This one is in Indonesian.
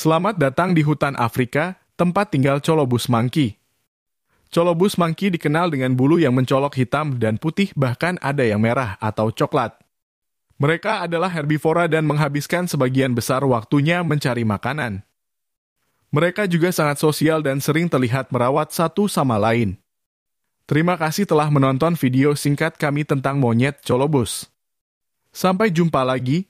Selamat datang di hutan Afrika, tempat tinggal Colobus monkey. Colobus monkey dikenal dengan bulu yang mencolok hitam dan putih bahkan ada yang merah atau coklat. Mereka adalah herbivora dan menghabiskan sebagian besar waktunya mencari makanan. Mereka juga sangat sosial dan sering terlihat merawat satu sama lain. Terima kasih telah menonton video singkat kami tentang monyet colobus. Sampai jumpa lagi,